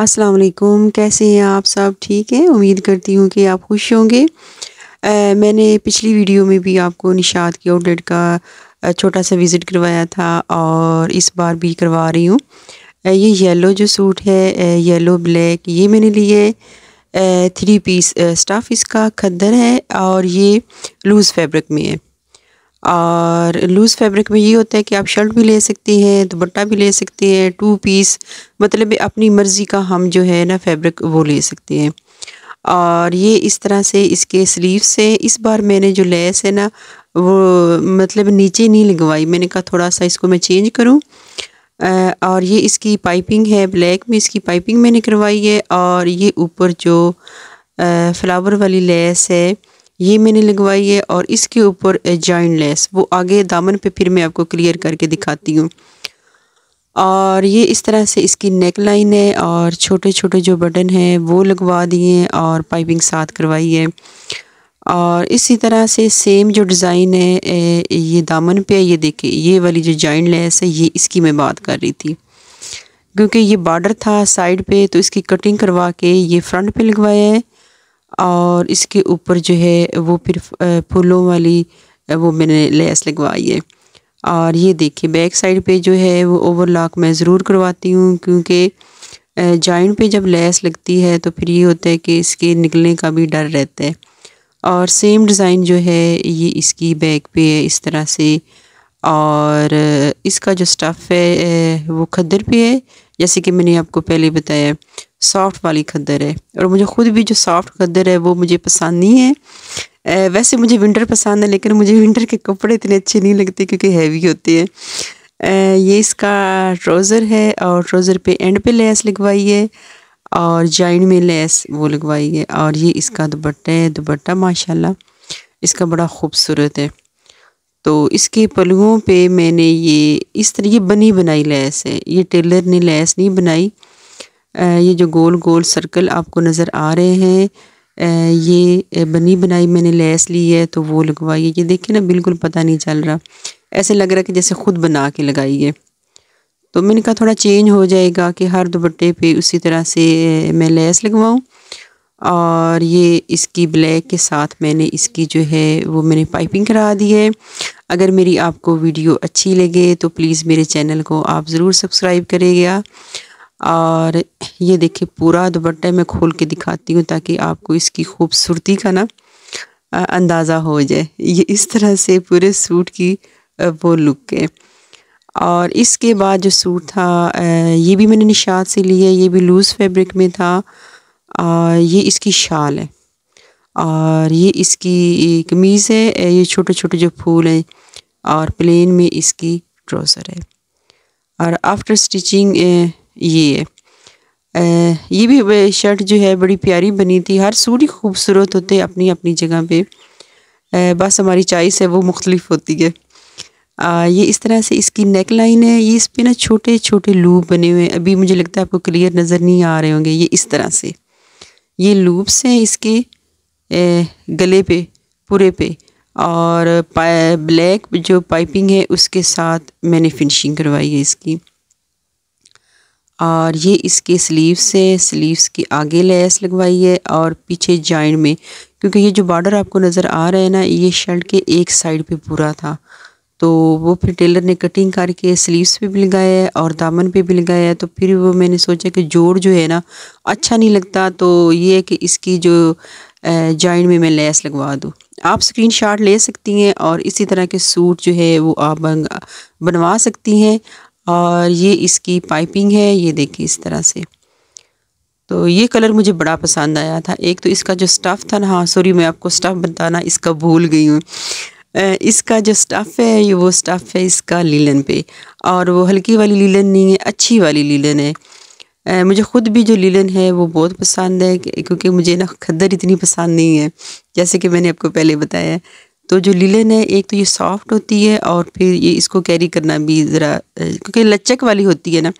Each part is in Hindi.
अस्सलाम वालेकुम कैसे हैं आप सब ठीक हैं उम्मीद करती हूँ कि आप खुश होंगे मैंने पिछली वीडियो में भी आपको निषाद की आउटलेट का छोटा सा विज़िट करवाया था और इस बार भी करवा रही हूँ ये येलो जो सूट है येलो ब्लैक ये मैंने लिए थ्री पीस स्टफ़ इसका खद्दर है और ये लूज़ फैब्रिक में है और लूज़ फैब्रिक में ये होता है कि आप शर्ट भी ले सकती हैं दुपट्टा भी ले सकती हैं टू पीस मतलब अपनी मर्ज़ी का हम जो है ना फैब्रिक वो ले सकते हैं और ये इस तरह से इसके स्लीव से इस बार मैंने जो लेस है ना वो मतलब नीचे नहीं लगवाई मैंने कहा थोड़ा सा इसको मैं चेंज करूँ और ये इसकी पाइपिंग है ब्लैक में इसकी पाइपिंग मैंने करवाई है और ये ऊपर जो फ्लावर वाली लेस है ये मैंने लगवाई है और इसके ऊपर जॉइन लेस वो आगे दामन पे फिर मैं आपको क्लियर करके दिखाती हूँ और ये इस तरह से इसकी नेक लाइन है और छोटे छोटे जो बटन हैं वो लगवा दिए और पाइपिंग साथ करवाई है और इसी तरह से सेम जो डिज़ाइन है ये दामन पे ये देखिए ये वाली जो जॉइंट लेस है ये इसकी मैं बात कर रही थी क्योंकि ये बॉर्डर था साइड पे तो इसकी कटिंग करवा के ये फ्रंट पे लगवाया है और इसके ऊपर जो है वो फिर फूलों वाली वो मैंने लेस लगवाई है और ये देखिए बैक साइड पे जो है वो ओवरलॉक मैं ज़रूर करवाती हूँ क्योंकि जॉइंट पे जब लेस लगती है तो फिर ये होता है कि इसके निकलने का भी डर रहता है और सेम डिज़ाइन जो है ये इसकी बैक पे है इस तरह से और इसका जो स्टफ़ है वो खद्दर पे है जैसे कि मैंने आपको पहले बताया सॉफ्ट वाली खद्दर है और मुझे ख़ुद भी जो सॉफ्ट खद्दर है वो मुझे पसंद नहीं है वैसे मुझे विंटर पसंद है लेकिन मुझे विंटर के कपड़े इतने अच्छे नहीं लगते क्योंकि हैवी होते हैं ये इसका ट्रोज़र है और ट्रोज़र पे एंड पे लेस लगवाई है और जॉइन में लेस वो लगवाई है और ये इसका दुपट्टा है दुपट्टा माशाल्लाह इसका बड़ा खूबसूरत है तो इसके पलुओं पे मैंने ये इस तरह ये बनी बनाई लेस है ये टेलर ने लेस नहीं बनाई ये जो गोल गोल सर्कल आपको नज़र आ रहे हैं ये बनी बनाई मैंने लेस ली है तो वो लगवाई है ये देखिए ना बिल्कुल पता नहीं चल रहा ऐसे लग रहा है कि जैसे ख़ुद बना के लगाई है तो मैंने कहा थोड़ा चेंज हो जाएगा कि हर दुपट्टे पे उसी तरह से मैं लेस लगवाऊं और ये इसकी ब्लैक के साथ मैंने इसकी जो है वो मैंने पाइपिंग करा दी है अगर मेरी आपको वीडियो अच्छी लगे तो प्लीज़ मेरे चैनल को आप ज़रूर सब्सक्राइब करेगा और ये देखिए पूरा दुपट्टे मैं खोल के दिखाती हूँ ताकि आपको इसकी खूबसूरती का ना अंदाज़ा हो जाए ये इस तरह से पूरे सूट की वो लुक है और इसके बाद जो सूट था ये भी मैंने निशात से लिया ये भी लूज़ फैब्रिक में था और ये इसकी शाल है और ये इसकी कमीज़ है ये छोटे छोटे जो फूल हैं और प्लेन में इसकी ट्राउज़र है और आफ्टर स्टिचिंग ये आ, ये भी शर्ट जो है बड़ी प्यारी बनी थी हर सूट ही खूबसूरत होते अपनी अपनी जगह पे आ, बस हमारी चॉइस है वो मुख्तलिफ होती है आ, ये इस तरह से इसकी नेक लाइन है ये इस पर ना छोटे छोटे लूप बने हुए हैं अभी मुझे लगता है आपको क्लियर नज़र नहीं आ रहे होंगे ये इस तरह से ये लूप्स हैं इसके ए, गले पे पूरे पे और ब्लैक जो पाइपिंग है उसके साथ मैंने फिनिशिंग करवाई है इसकी और ये इसके स्लीव्स है स्लीव्स के आगे लेस लगवाई है और पीछे जॉइंट में क्योंकि ये जो बॉर्डर आपको नज़र आ रहा है ना ये शर्ट के एक साइड पे पूरा था तो वो फिर टेलर ने कटिंग करके स्लीव्स पे भी लगाया है और दामन पे भी लगाया है तो फिर वो मैंने सोचा कि जोड़ जो है ना अच्छा नहीं लगता तो ये है कि इसकी जो जॉइंट में मैं लेस लगवा दूँ आप स्क्रीन शॉट ले सकती हैं और इसी तरह के सूट जो है वो आप बनवा सकती हैं और ये इसकी पाइपिंग है ये देखिए इस तरह से तो ये कलर मुझे बड़ा पसंद आया था एक तो इसका जो स्टफ़ था ना हाँ सॉरी मैं आपको स्टफ़ बताना इसका भूल गई हूँ इसका जो स्टफ़ है ये वो स्टफ़ है इसका लीलन पे और वो हल्की वाली लीलन नहीं है अच्छी वाली लीलन है मुझे ख़ुद भी जो लीलन है वो बहुत पसंद है क्योंकि मुझे ना खद्दर इतनी पसंद नहीं है जैसे कि मैंने आपको पहले बताया तो जो लिलन है एक तो ये सॉफ्ट होती है और फिर ये इसको कैरी करना भी ज़रा क्योंकि लचक वाली होती है ना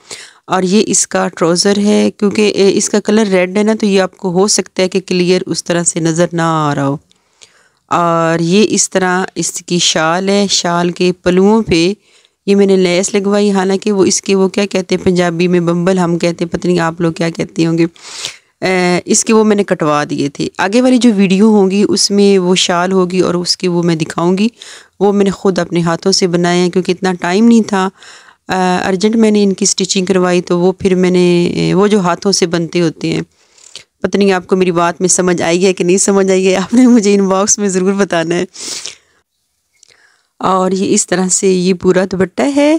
और ये इसका ट्राउज़र है क्योंकि इसका कलर रेड है ना तो ये आपको हो सकता है कि क्लियर उस तरह से नज़र ना आ रहा हो और ये इस तरह इसकी शाल है शाल के पलुओं पे ये मैंने लेस लगवाई हालांकि वो इसके वो क्या कहते हैं पंजाबी में बम्बल हम कहते हैं पत्नी आप लोग क्या कहते होंगे इसके वो मैंने कटवा दिए थे आगे वाली जो वीडियो होंगी उसमें वो शाल होगी और उसके वो मैं दिखाऊंगी वो मैंने ख़ुद अपने हाथों से बनाए हैं क्योंकि इतना टाइम नहीं था अर्जेंट मैंने इनकी स्टिचिंग करवाई तो वो फिर मैंने वो जो हाथों से बनते होते हैं पता नहीं आपको मेरी बात में समझ आई है कि नहीं समझ आई है आपने मुझे इनबॉक्स में ज़रूर बताना है और ये इस तरह से ये पूरा दुपट्टा है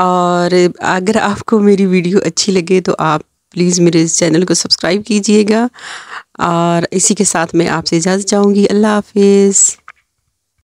और अगर आपको मेरी वीडियो अच्छी लगे तो आप प्लीज़ मेरे इस चैनल को सब्सक्राइब कीजिएगा और इसी के साथ मैं आपसे इजाज़त चाहूँगी अल्लाह हाफिज़